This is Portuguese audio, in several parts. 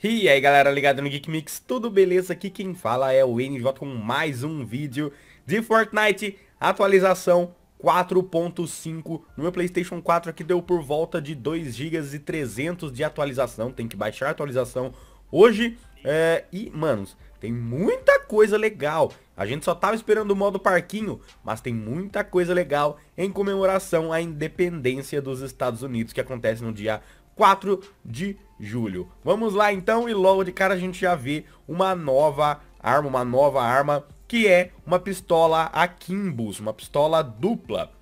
E aí galera, ligado no Geek Mix, tudo beleza? Aqui quem fala é o NJ com mais um vídeo de Fortnite, atualização 4.5 no meu Playstation 4 aqui deu por volta de 2 GB e 300 de atualização, tem que baixar a atualização hoje é... e manos, tem muita coisa legal, a gente só tava esperando o modo parquinho, mas tem muita coisa legal em comemoração à independência dos Estados Unidos que acontece no dia 4 de julho. Vamos lá então e logo de cara a gente já vê uma nova arma, uma nova arma que é uma pistola Akimbus, uma pistola dupla.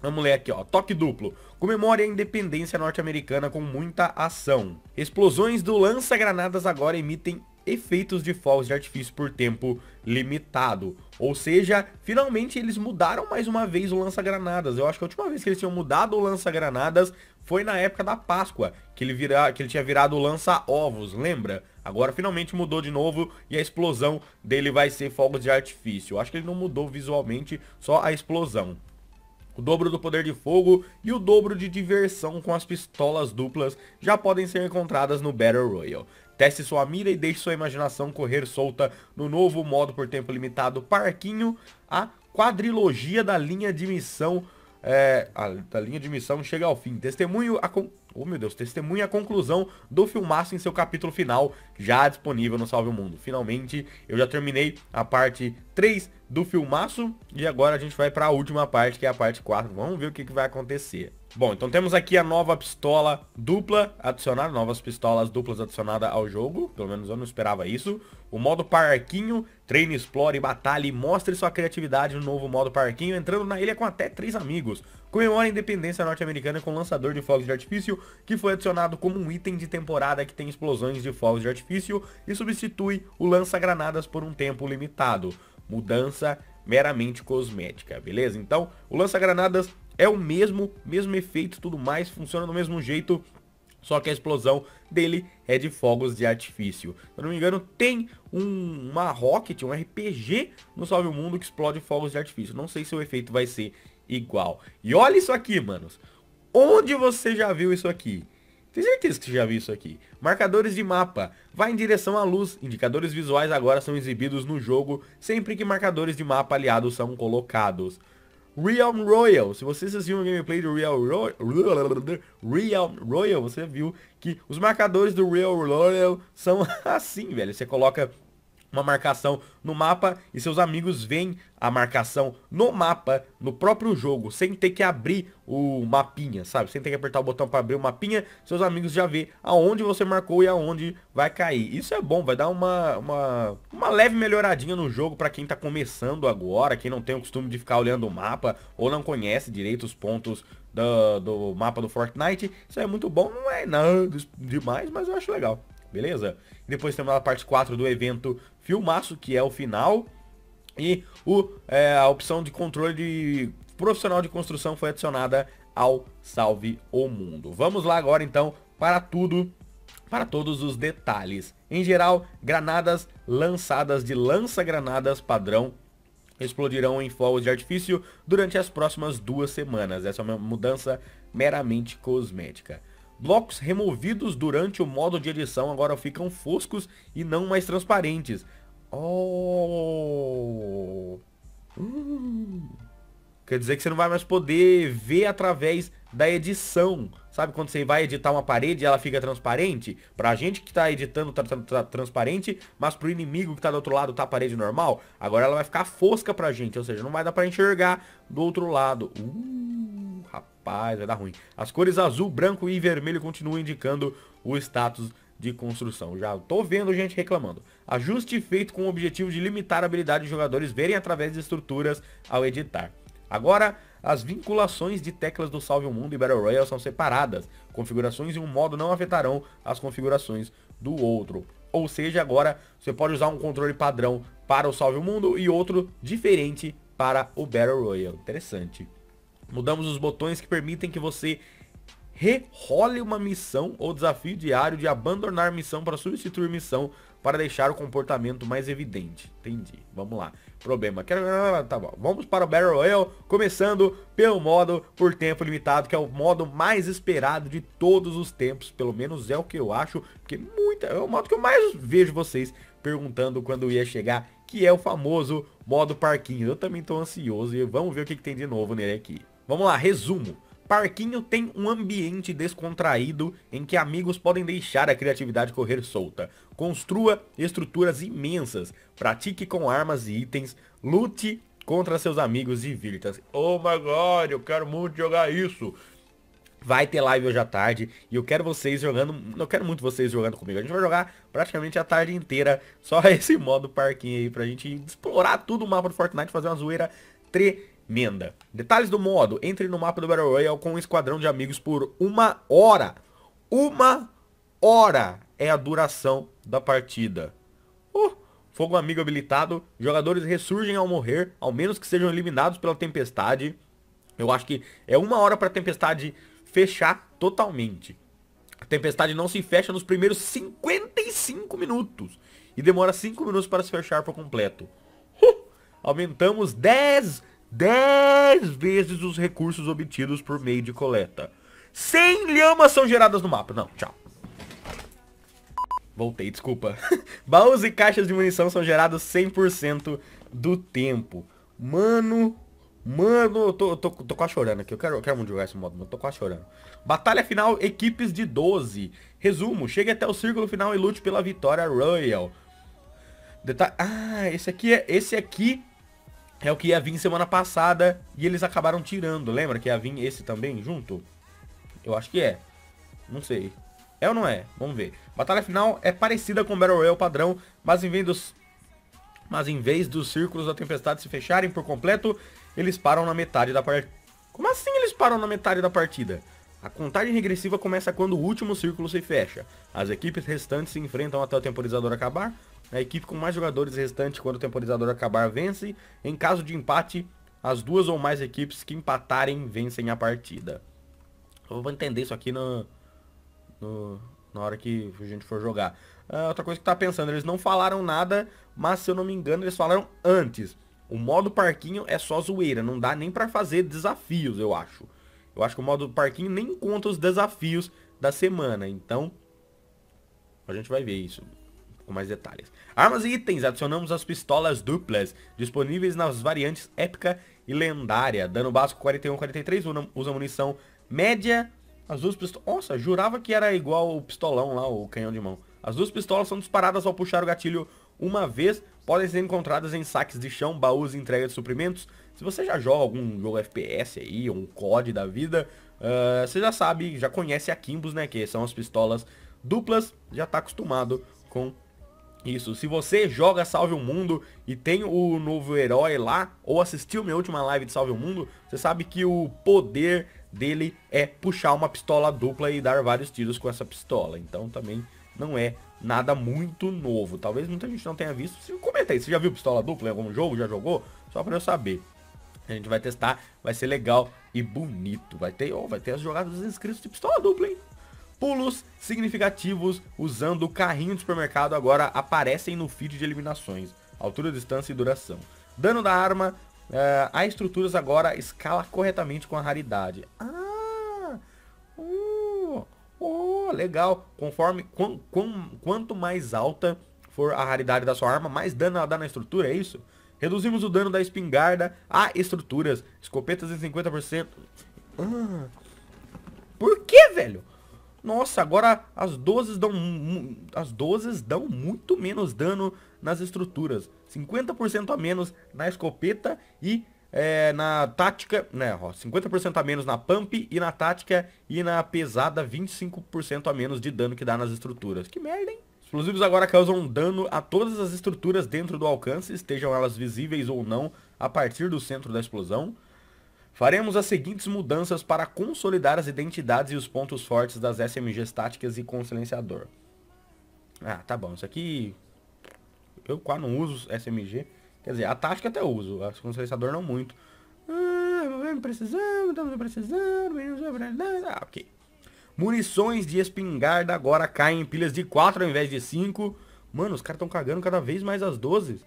Vamos ler aqui, ó. Toque duplo. Comemore a independência norte-americana com muita ação. Explosões do lança-granadas agora emitem efeitos de fogos de artifício por tempo limitado. Ou seja, finalmente eles mudaram mais uma vez o lança-granadas. Eu acho que a última vez que eles tinham mudado o lança-granadas foi na época da Páscoa, que ele, vira, que ele tinha virado lança-ovos, lembra? Agora finalmente mudou de novo e a explosão dele vai ser fogos de artifício. acho que ele não mudou visualmente, só a explosão. O dobro do poder de fogo e o dobro de diversão com as pistolas duplas já podem ser encontradas no Battle Royale. Teste sua mira e deixe sua imaginação correr solta no novo modo por tempo limitado Parquinho, a quadrilogia da linha de missão é, a, a, linha de missão chega ao fim. Testemunho a con... oh, meu Deus, testemunha a conclusão do filmaço em seu capítulo final, já disponível no Salve o Mundo. Finalmente, eu já terminei a parte 3 do filmaço e agora a gente vai para a última parte, que é a parte 4. Vamos ver o que, que vai acontecer. Bom, então temos aqui a nova pistola dupla adicionada, novas pistolas duplas adicionadas ao jogo, pelo menos eu não esperava isso. O modo parquinho, treine, explore, batalhe e mostre sua criatividade no novo modo parquinho, entrando na ilha com até três amigos. Comemora a independência norte-americana com o lançador de fogos de artifício, que foi adicionado como um item de temporada que tem explosões de fogos de artifício e substitui o lança-granadas por um tempo limitado. Mudança meramente cosmética, beleza? Então, o lança-granadas é o mesmo, mesmo efeito, tudo mais, funciona do mesmo jeito. Só que a explosão dele é de fogos de artifício. Se eu não me engano, tem um, uma rocket, um RPG no Salve o Mundo que explode fogos de artifício. Não sei se o efeito vai ser igual. E olha isso aqui, manos. Onde você já viu isso aqui? Tem certeza que você já viu isso aqui. Marcadores de mapa. Vai em direção à luz. Indicadores visuais agora são exibidos no jogo sempre que marcadores de mapa aliados são colocados. Realm Royal. Se você assistiu o gameplay do Real Royal, Realm Royal, você viu que os marcadores do Real Royal são assim, velho. Você coloca uma marcação no mapa e seus amigos veem a marcação no mapa, no próprio jogo, sem ter que abrir o mapinha, sabe? Sem ter que apertar o botão para abrir o mapinha, seus amigos já vê aonde você marcou e aonde vai cair. Isso é bom, vai dar uma, uma, uma leve melhoradinha no jogo para quem tá começando agora, quem não tem o costume de ficar olhando o mapa ou não conhece direito os pontos do, do mapa do Fortnite. Isso é muito bom, não é nada demais, mas eu acho legal beleza? Depois temos a parte 4 do evento filmaço que é o final. E o, é, a opção de controle de profissional de construção foi adicionada ao Salve o Mundo. Vamos lá agora então para tudo, para todos os detalhes. Em geral, granadas lançadas de lança-granadas padrão explodirão em fogos de artifício durante as próximas duas semanas. Essa é uma mudança meramente cosmética. Blocos removidos durante o modo de edição agora ficam foscos e não mais transparentes. Oh! Hum. Quer dizer que você não vai mais poder ver através da edição. Sabe quando você vai editar uma parede e ela fica transparente? Pra gente que tá editando tá, tá, tá transparente, mas pro inimigo que tá do outro lado tá a parede normal. Agora ela vai ficar fosca pra gente, ou seja, não vai dar pra enxergar do outro lado. Uh, rapaz, vai dar ruim. As cores azul, branco e vermelho continuam indicando o status de construção. Já tô vendo gente reclamando. Ajuste feito com o objetivo de limitar a habilidade dos jogadores verem através de estruturas ao editar. Agora, as vinculações de teclas do Salve o Mundo e Battle Royale são separadas. Configurações em um modo não afetarão as configurações do outro. Ou seja, agora você pode usar um controle padrão para o Salve o Mundo e outro diferente para o Battle Royale. Interessante. Mudamos os botões que permitem que você Rerole uma missão ou desafio diário de abandonar missão para substituir missão para deixar o comportamento mais evidente. Entendi. Vamos lá. Problema. Quero... Ah, tá bom. Vamos para o Battle Royale, começando pelo modo por tempo limitado, que é o modo mais esperado de todos os tempos, pelo menos é o que eu acho, porque muita... é o modo que eu mais vejo vocês perguntando quando ia chegar, que é o famoso modo parquinho. Eu também estou ansioso e vamos ver o que, que tem de novo nele aqui. Vamos lá, resumo. Parquinho tem um ambiente descontraído em que amigos podem deixar a criatividade correr solta. Construa estruturas imensas, pratique com armas e itens, lute contra seus amigos e divirta-se. Oh my god, eu quero muito jogar isso. Vai ter live hoje à tarde e eu quero vocês jogando, Não quero muito vocês jogando comigo. A gente vai jogar praticamente a tarde inteira só esse modo parquinho aí pra gente explorar tudo o mapa do Fortnite, fazer uma zoeira tremenda Menda. Detalhes do modo. Entre no mapa do Battle Royale com um esquadrão de amigos por uma hora. Uma hora é a duração da partida. Uh, fogo amigo habilitado. Jogadores ressurgem ao morrer, ao menos que sejam eliminados pela tempestade. Eu acho que é uma hora para a tempestade fechar totalmente. A tempestade não se fecha nos primeiros 55 minutos. E demora 5 minutos para se fechar por completo. Uh, aumentamos 10 10 vezes os recursos obtidos por meio de coleta. 100 lhamas são geradas no mapa. Não, tchau. Voltei, desculpa. Baús e caixas de munição são gerados 100% do tempo. Mano, mano, eu tô, tô, tô quase chorando aqui. Eu quero, eu quero muito jogar esse modo, mas tô quase chorando. Batalha final, equipes de 12. Resumo, chegue até o círculo final e lute pela vitória Royal. Deta ah, esse aqui é, esse aqui é o que ia vir semana passada e eles acabaram tirando. Lembra que ia vir esse também junto? Eu acho que é. Não sei. É ou não é? Vamos ver. Batalha final é parecida com Battle Royale padrão, mas em vez dos... Mas em vez dos círculos da tempestade se fecharem por completo, eles param na metade da partida. Como assim eles param na metade da partida? A contagem regressiva começa quando o último círculo se fecha. As equipes restantes se enfrentam até o temporizador acabar, a equipe com mais jogadores restante quando o temporizador acabar vence. Em caso de empate, as duas ou mais equipes que empatarem vencem a partida. Eu vou entender isso aqui no, no na hora que a gente for jogar. Uh, outra coisa que tá pensando, eles não falaram nada, mas se eu não me engano, eles falaram antes. O modo parquinho é só zoeira, não dá nem pra fazer desafios, eu acho. Eu acho que o modo parquinho nem conta os desafios da semana, então a gente vai ver isso com mais detalhes. Armas e itens, adicionamos as pistolas duplas, disponíveis nas variantes épica e lendária. Dano básico 41, 43, usa munição média. As duas pistolas... Nossa, jurava que era igual o pistolão lá, o canhão de mão. As duas pistolas são disparadas ao puxar o gatilho uma vez. Podem ser encontradas em saques de chão, baús e entrega de suprimentos. Se você já joga algum jogo FPS aí, um COD da vida, uh, você já sabe, já conhece a Kimbus, né? Que são as pistolas duplas, já tá acostumado com isso, se você joga Salve o Mundo e tem o novo herói lá, ou assistiu minha última live de Salve o Mundo, você sabe que o poder dele é puxar uma pistola dupla e dar vários tiros com essa pistola. Então também não é nada muito novo. Talvez muita gente não tenha visto. comenta aí, você já viu pistola dupla em algum jogo? Já jogou? Só para eu saber. A gente vai testar, vai ser legal e bonito. Vai ter, oh, vai ter as jogadas dos inscritos de pistola dupla, hein? Pulos significativos usando o carrinho de supermercado agora aparecem no feed de eliminações. Altura, distância e duração. Dano da arma. Uh, eh, a estruturas agora escala corretamente com a raridade. Ah! Uh, oh, legal. Conforme com, com, quanto mais alta for a raridade da sua arma, mais dano ela dá na estrutura, é isso? Reduzimos o dano da espingarda a estruturas. Escopetas em 50%. Ah, por que, velho? Nossa, agora as 12 dão, as 12 dão muito menos dano nas estruturas. 50% a menos na escopeta e é, na tática, né, ó, 50% a menos na pump e na tática e na pesada 25% a menos de dano que dá nas estruturas. Que merda, hein? Explosivos agora causam dano a todas as estruturas dentro do alcance, estejam elas visíveis ou não, a partir do centro da explosão. Faremos as seguintes mudanças para consolidar as identidades e os pontos fortes das SMGs táticas e com silenciador. Ah, tá bom. Isso aqui... Eu quase não uso SMG. Quer dizer, a tática até uso. A com silenciador não muito. Ah, vem precisando, estamos precisando. Ah, ok. Munições de espingarda agora caem em pilhas de 4 ao invés de 5. Mano, os caras estão cagando cada vez mais as 12.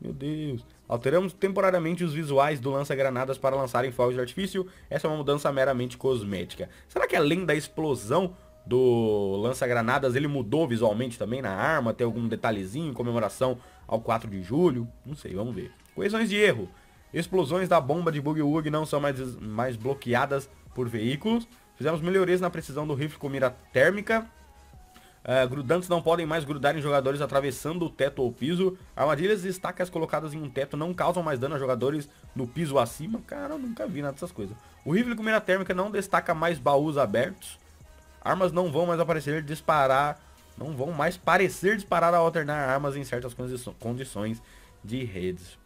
Meu Deus. Alteramos temporariamente os visuais do lança-granadas para lançarem fogos de artifício. Essa é uma mudança meramente cosmética. Será que além da explosão do lança-granadas, ele mudou visualmente também na arma? Tem algum detalhezinho em comemoração ao 4 de julho? Não sei, vamos ver. Coesões de erro. Explosões da bomba de Boogie Woogie não são mais, mais bloqueadas por veículos. Fizemos melhorias na precisão do rifle com mira térmica. É, grudantes não podem mais grudar em jogadores atravessando o teto ou piso. Armadilhas e estacas colocadas em um teto não causam mais dano a jogadores no piso acima. Cara, eu nunca vi nada dessas coisas. O rifle com mira térmica não destaca mais baús abertos. Armas não vão mais aparecer disparar. Não vão mais parecer disparar ao alternar armas em certas condições de redes.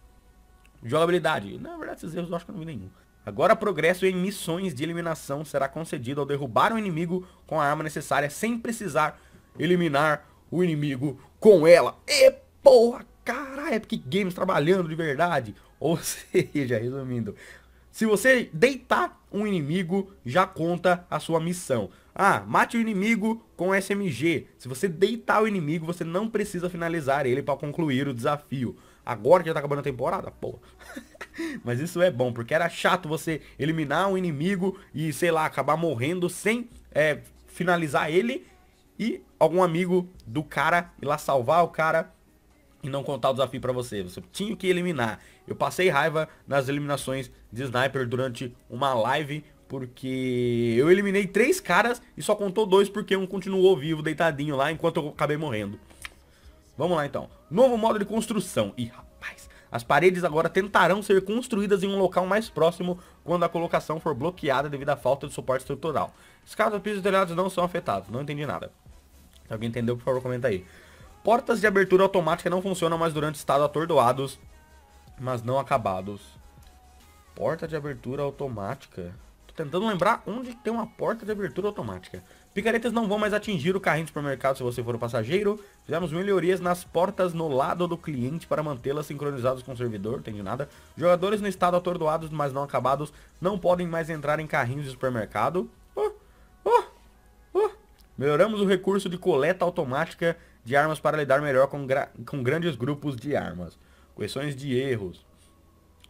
Jogabilidade. Na verdade, esses erros eu acho que eu não vi nenhum. Agora progresso em missões de eliminação será concedido ao derrubar um inimigo com a arma necessária sem precisar eliminar o inimigo com ela. E porra, caralho, é Epic Games trabalhando de verdade. Ou seja, resumindo, se você deitar um inimigo, já conta a sua missão. Ah, mate o inimigo com SMG. Se você deitar o inimigo, você não precisa finalizar ele para concluir o desafio. Agora que já tá acabando a temporada, pô. Mas isso é bom, porque era chato você eliminar um inimigo e, sei lá, acabar morrendo sem é, finalizar ele e algum amigo do cara ir lá salvar o cara e não contar o desafio para você. Você tinha que eliminar. Eu passei raiva nas eliminações de sniper durante uma live porque eu eliminei três caras e só contou dois porque um continuou vivo, deitadinho lá, enquanto eu acabei morrendo. Vamos lá então. Novo modo de construção. Ih, rapaz. As paredes agora tentarão ser construídas em um local mais próximo quando a colocação for bloqueada devido à falta de suporte estrutural. Escadas, pisos e telhados não são afetados. Não entendi nada. Se alguém entendeu, por favor, comenta aí. Portas de abertura automática não funcionam mais durante estado atordoados, mas não acabados. Porta de abertura automática. Tô tentando lembrar onde tem uma porta de abertura automática. Picaretas não vão mais atingir o carrinho de supermercado se você for o passageiro. Fizemos melhorias nas portas no lado do cliente para mantê-las sincronizadas com o servidor, entendi nada. Jogadores no estado atordoados, mas não acabados, não podem mais entrar em carrinhos de supermercado. Melhoramos o recurso de coleta automática de armas para lidar melhor com, com grandes grupos de armas. Questões de erros.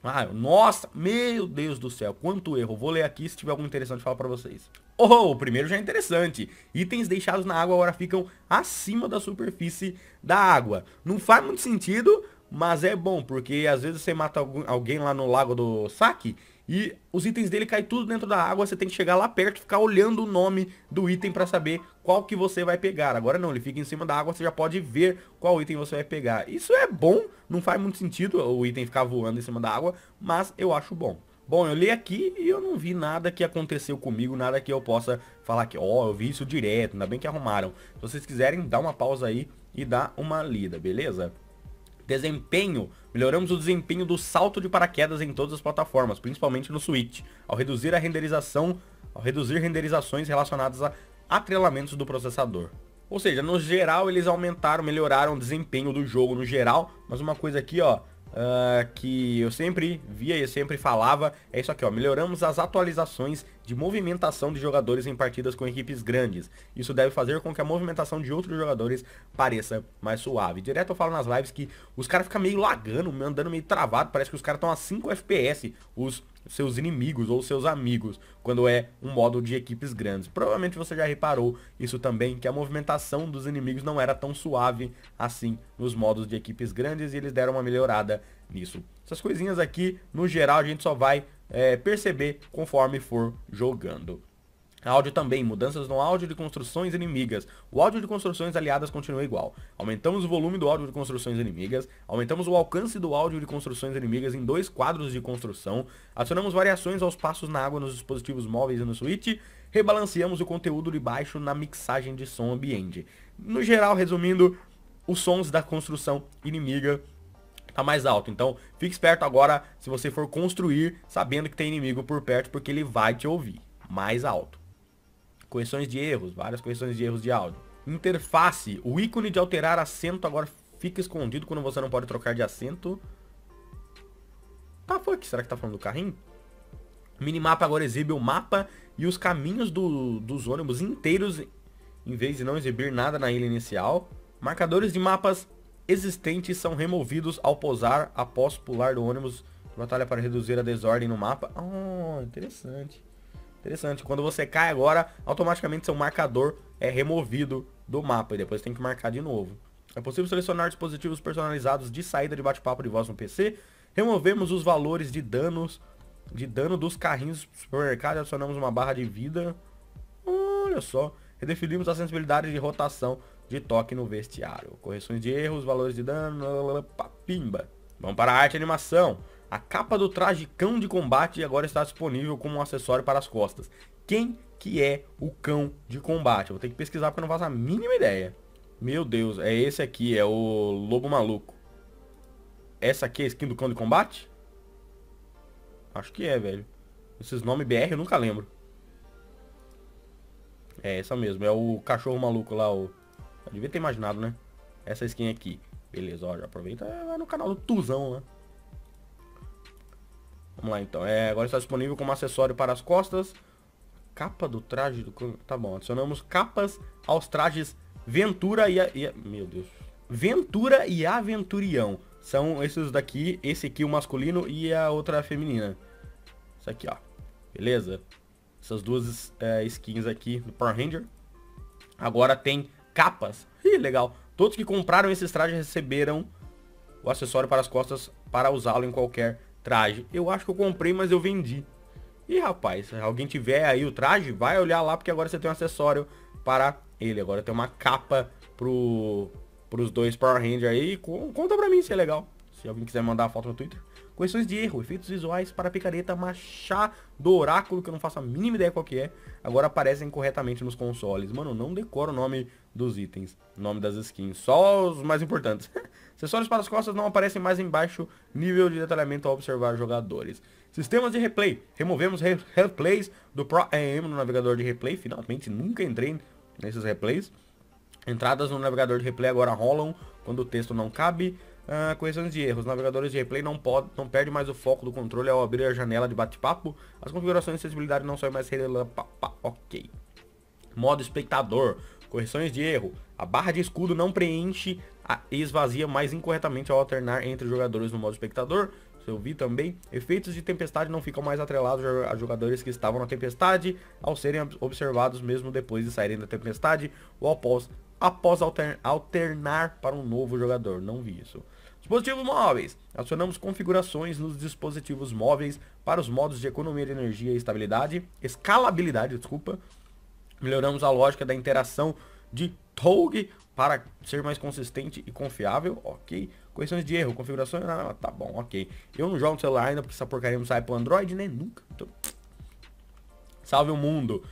Ah, nossa, meu Deus do céu, quanto erro. Vou ler aqui se tiver algum interessante falar para vocês. Oh, oh, o primeiro já é interessante. Itens deixados na água agora ficam acima da superfície da água. Não faz muito sentido, mas é bom, porque às vezes você mata alguém lá no lago do saque e os itens dele caem tudo dentro da água, você tem que chegar lá perto, e ficar olhando o nome do item para saber qual que você vai pegar. Agora não, ele fica em cima da água, você já pode ver qual item você vai pegar. Isso é bom, não faz muito sentido o item ficar voando em cima da água, mas eu acho bom. Bom, eu li aqui e eu não vi nada que aconteceu comigo, nada que eu possa falar que, ó, oh, eu vi isso direto, ainda bem que arrumaram. Se vocês quiserem, dá uma pausa aí e dá uma lida, beleza? Desempenho. Melhoramos o desempenho do salto de paraquedas em todas as plataformas, principalmente no Switch, ao reduzir a renderização, ao reduzir renderizações relacionadas a atrelamentos do processador. Ou seja, no geral eles aumentaram, melhoraram o desempenho do jogo no geral, mas uma coisa aqui, ó, uh, que eu sempre via e sempre falava, é isso aqui, ó, melhoramos as atualizações de movimentação de jogadores em partidas com equipes grandes. Isso deve fazer com que a movimentação de outros jogadores pareça mais suave. Direto eu falo nas lives que os caras ficam meio lagando, andando meio travado, parece que os caras estão a 5 FPS, os seus inimigos ou seus amigos quando é um modo de equipes grandes. Provavelmente você já reparou isso também, que a movimentação dos inimigos não era tão suave assim nos modos de equipes grandes e eles deram uma melhorada nisso. Essas coisinhas aqui, no geral, a gente só vai é, perceber conforme for jogando. Áudio também, mudanças no áudio de construções inimigas. O áudio de construções aliadas continua igual. Aumentamos o volume do áudio de construções inimigas, aumentamos o alcance do áudio de construções inimigas em dois quadros de construção, adicionamos variações aos passos na água nos dispositivos móveis e no switch, rebalanceamos o conteúdo de baixo na mixagem de som ambiente. No geral, resumindo, os sons da construção inimiga tá mais alto. Então, fique esperto agora se você for construir sabendo que tem inimigo por perto, porque ele vai te ouvir mais alto correções de erros, várias correções de erros de áudio. Interface, o ícone de alterar assento agora fica escondido quando você não pode trocar de assento. Tá, foi que será que tá falando do carrinho? Minimapa agora exibe o mapa e os caminhos do, dos ônibus inteiros, em vez de não exibir nada na ilha inicial. Marcadores de mapas existentes são removidos ao pousar após pular do ônibus. Batalha para reduzir a desordem no mapa. Oh, interessante. Interessante. Quando você cai agora, automaticamente seu marcador é removido do mapa e depois tem que marcar de novo. É possível selecionar dispositivos personalizados de saída de bate-papo de voz no PC. Removemos os valores de danos de dano dos carrinhos do supermercado adicionamos uma barra de vida. Olha só. Redefinimos a sensibilidade de rotação de toque no vestiário. Correções de erros, valores de dano, pimba. Vamos para a arte e animação. A capa do traje cão de combate agora está disponível como um acessório para as costas. Quem que é o cão de combate? vou ter que pesquisar porque eu não faço a mínima ideia. Meu Deus, é esse aqui, é o Lobo Maluco. Essa aqui é a skin do cão de combate? Acho que é, velho. Esses nomes BR eu nunca lembro. É, essa mesmo. É o cachorro maluco lá, o... Eu devia ter imaginado, né? Essa skin aqui. Beleza, ó, já aproveita vai no canal do Tuzão, né? Vamos lá então. É, agora está disponível como acessório para as costas. Capa do traje do... Tá bom, adicionamos capas aos trajes Ventura e... A... e a... Meu Deus. Ventura e Aventurião. São esses daqui, esse aqui o masculino e a outra feminina. Isso aqui, ó. Beleza? Essas duas é, skins aqui do Power Ranger. Agora tem capas. Ih, legal. Todos que compraram esses trajes receberam o acessório para as costas para usá-lo em qualquer traje. Eu acho que eu comprei, mas eu vendi. E rapaz, se alguém tiver aí o traje, vai olhar lá, porque agora você tem um acessório para ele. Agora tem uma capa pro, pros dois Power Rangers aí. Conta pra mim se é legal se alguém quiser mandar a foto no Twitter. Questões de erro, efeitos visuais para picareta machá do oráculo, que eu não faço a mínima ideia qual que é, agora aparecem corretamente nos consoles. Mano, não decoro o nome dos itens, nome das skins, só os mais importantes. Acessórios para as costas não aparecem mais embaixo nível de detalhamento ao observar jogadores. Sistemas de replay, removemos re replays do Pro AM no navegador de replay, finalmente nunca entrei nesses replays. Entradas no navegador de replay agora rolam quando o texto não cabe. Uh, ah, correção de erros. Navegadores de replay não, perdem não perde mais o foco do controle ao abrir a janela de bate-papo. As configurações de acessibilidade não são mais relevantes. Ok. Modo espectador. Correções de erro. A barra de escudo não preenche e esvazia mais incorretamente ao alternar entre jogadores no modo espectador. eu vi também. Efeitos de tempestade não ficam mais atrelados a jogadores que estavam na tempestade ao serem observados mesmo depois de saírem da tempestade ou após, após alternar para um novo jogador. Não vi isso. Dispositivos móveis. Acionamos configurações nos dispositivos móveis para os modos de economia de energia e estabilidade, escalabilidade, desculpa. Melhoramos a lógica da interação de TOG para ser mais consistente e confiável, ok. Correções de erro, configurações, ah, tá bom, ok. Eu não jogo no celular ainda porque essa porcaria não sai pro Android, né? Nunca. Salve o mundo.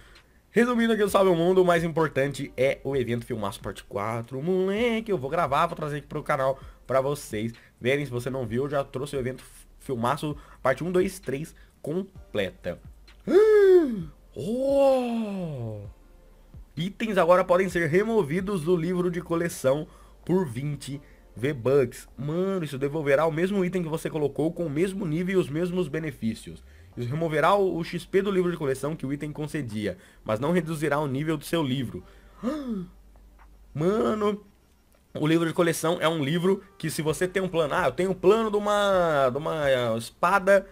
Resumindo aqui o Salve o Mundo, o mais importante é o evento Filmaço Parte 4. Moleque, eu vou gravar, vou trazer aqui pro canal pra vocês verem. Se você não viu, eu já trouxe o evento filmaço, parte 1, 2, 3, completa. Oh! Itens agora podem ser removidos do livro de coleção por 20 V-Bucks. Mano, isso devolverá o mesmo item que você colocou com o mesmo nível e os mesmos benefícios. Isso removerá o XP do livro de coleção que o item concedia, mas não reduzirá o nível do seu livro. Mano, o livro de coleção é um livro que se você tem um plano, ah, eu tenho um plano de uma, de uma eh, espada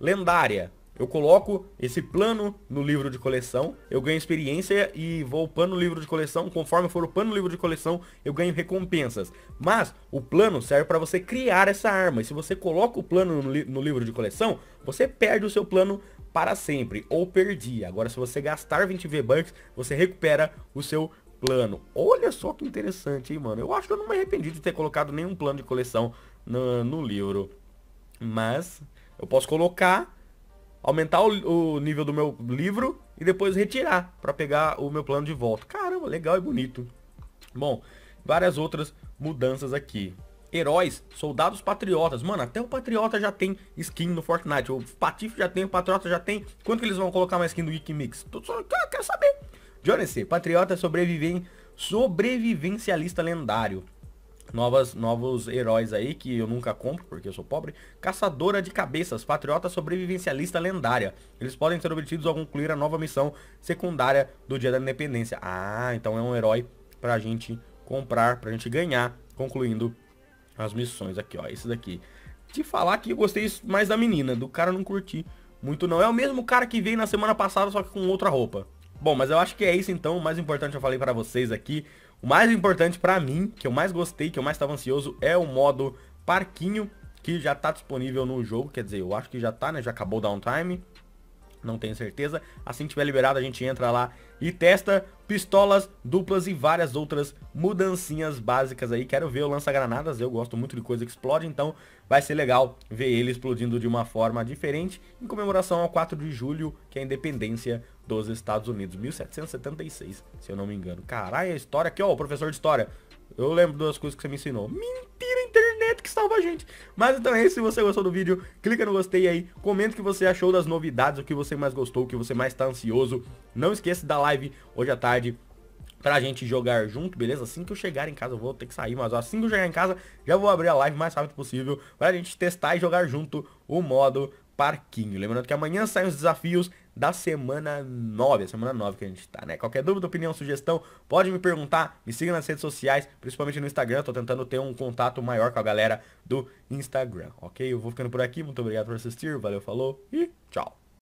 lendária. Eu coloco esse plano no livro de coleção, eu ganho experiência e vou upando o livro de coleção. Conforme for upando o livro de coleção, eu ganho recompensas. Mas o plano serve para você criar essa arma. E se você coloca o plano no, li no, livro de coleção, você perde o seu plano para sempre. Ou perdi. Agora, se você gastar 20 V-Bucks, você recupera o seu plano. Olha só que interessante, hein, mano. Eu acho que eu não me arrependi de ter colocado nenhum plano de coleção no, no livro. Mas eu posso colocar, aumentar o, o nível do meu livro e depois retirar para pegar o meu plano de volta. Caramba, legal e bonito. Bom, várias outras mudanças aqui heróis, soldados patriotas. Mano, até o patriota já tem skin no Fortnite. O Patife já tem, o patriota já tem. Quanto que eles vão colocar mais skin do Geek Mix? Só, quero saber. Johnny Patriota sobrevivente, sobrevivencialista lendário. Novas, novos heróis aí que eu nunca compro, porque eu sou pobre. Caçadora de cabeças, patriota sobrevivencialista lendária. Eles podem ser obtidos ao concluir a nova missão secundária do Dia da Independência. Ah, então é um herói pra gente comprar, pra gente ganhar, concluindo as missões aqui, ó. Esse daqui. Te falar que eu gostei mais da menina, do cara não curti muito não. É o mesmo cara que veio na semana passada, só que com outra roupa. Bom, mas eu acho que é isso então. O mais importante eu falei pra vocês aqui. O mais importante pra mim, que eu mais gostei, que eu mais estava ansioso, é o modo parquinho, que já tá disponível no jogo. Quer dizer, eu acho que já tá, né? Já acabou o downtime. Não tenho certeza. Assim que tiver liberado, a gente entra lá e testa pistolas duplas e várias outras mudancinhas básicas aí. Quero ver o lança-granadas, eu gosto muito de coisa que explode, então vai ser legal ver ele explodindo de uma forma diferente em comemoração ao 4 de julho, que é a independência dos Estados Unidos, 1776, se eu não me engano. Caralho, a história aqui, ó, o professor de história. Eu lembro das coisas que você me ensinou. Mentira, internet que salva a gente. Mas então é isso. Se você gostou do vídeo, clica no gostei aí. Comenta o que você achou das novidades, o que você mais gostou, o que você mais tá ansioso. Não esqueça da live hoje à tarde pra gente jogar junto, beleza? Assim que eu chegar em casa, eu vou ter que sair, mas ó, assim que eu chegar em casa, já vou abrir a live o mais rápido possível pra gente testar e jogar junto o modo parquinho. Lembrando que amanhã saem os desafios da semana 9, a semana 9 que a gente tá, né? Qualquer dúvida, opinião, sugestão, pode me perguntar, me siga nas redes sociais, principalmente no Instagram, tô tentando ter um contato maior com a galera do Instagram, ok? Eu vou ficando por aqui, muito obrigado por assistir, valeu, falou e tchau!